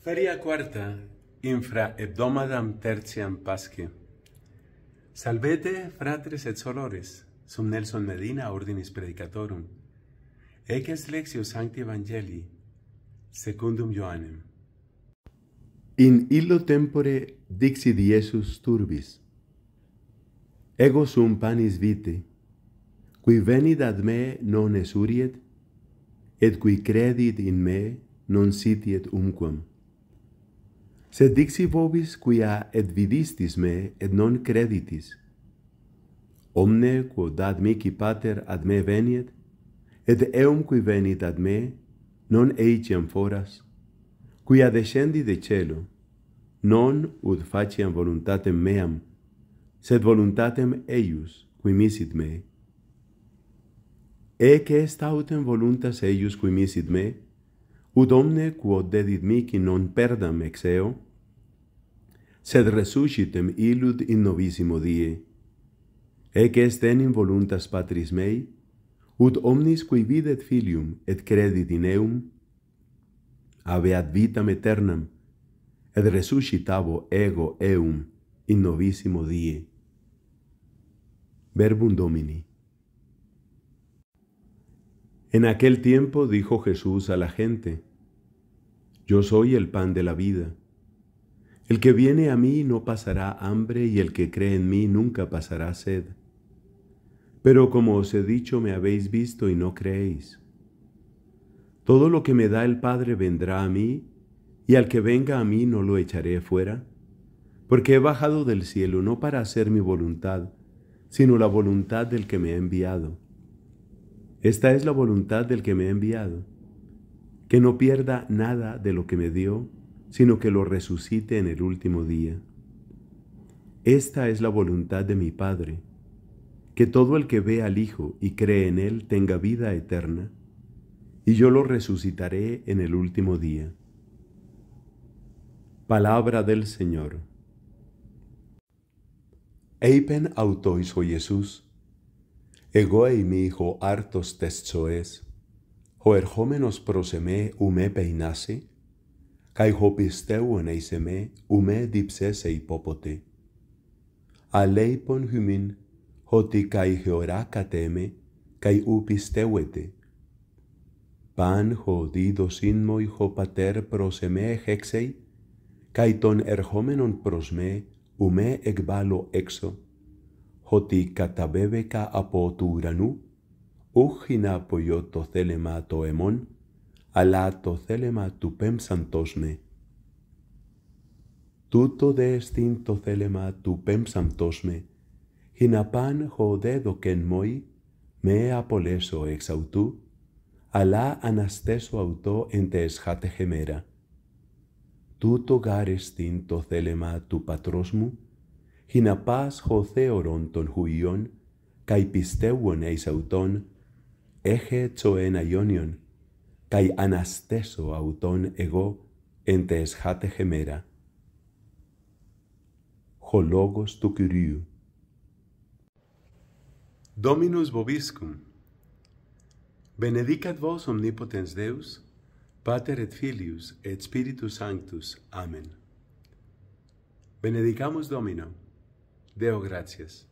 Feria quarta, infra hebdomadam tertiam pasque. Salvete, fratres et solores, sum Nelson Medina ordinis predicatorum. Eces lexio sancti evangelii, secundum Ioannem. In illo tempore dixi Iesus turbis, Ego sum panis vite, qui venid ad me non esuriet, et qui credit in me non sitiet umquam sed dixi vobis quia et vidistis me et non creditis. Omne quod ad mici pater ad me veniet, et eum qui venit ad me, non eiciam foras, quia descendi de celo, non ud faciam voluntatem meam, sed voluntatem eius, qui misit me. Ec est autem voluntas eius, qui misit me, ut omne quod dedit mici non perdam ex eo, sed resuscitem illud in novissimo die. Ec est enim voluntas patris mei, ut omnis qui videt filium et credit in eum, aveat vitam eternam, et resuscitavo ego eum in novissimo die. Verbum Domini. En aquel tiempo dijo Jesús a la gente, Yo soy el pan de la vida. El que viene a mí no pasará hambre y el que cree en mí nunca pasará sed. Pero como os he dicho, me habéis visto y no creéis. Todo lo que me da el Padre vendrá a mí, y al que venga a mí no lo echaré fuera, porque he bajado del cielo no para hacer mi voluntad, sino la voluntad del que me ha enviado. Esta es la voluntad del que me ha enviado, que no pierda nada de lo que me dio, sino que lo resucite en el último día. Esta es la voluntad de mi Padre, que todo el que ve al Hijo y cree en Él tenga vida eterna, y yo lo resucitaré en el último día. Palabra del Señor. Eipen autois o Jesús, egoe mi hijo hartos testoes, joerjomenos proseme ume peinase, καί χωπιστεύουν εις εμέ, ουμέ διψές υπόποτε. Αλέιπον χυμίν, ότι καί χεωρά κατέμε, καί ου πιστεύετε. Παν χω δίδωσιν μοι χω πατέρ προς εμέ εχέξει, καί τον ερχόμενον προς με, ουμέ εκβάλλω έξω, ότι καταβέβεκα από του ουρανού, ούχι να το θέλεμα το εμόν αλλά το θέλεμα του πέμψαντος με. Τούτο δε στην το θέλεμα του πέμψαντος με, χω δε δοκέν μόη, με απολέσω εξ αυτού, αλλά αναστέσω αυτό εν τες το Τούτο γάρεστην το θέλεμα του πατρός μου, χω θεωρών των χουιών, καί εις αυτόν, έχε τσο ένα kai anasteso auton ego ente hate gemera. Ho logos tu Kyriou. Dominus boviscum. Benedicat vos omnipotens Deus, Pater et Filius et Spiritus Sanctus. Amen. Benedicamus Domino. Deo gratias.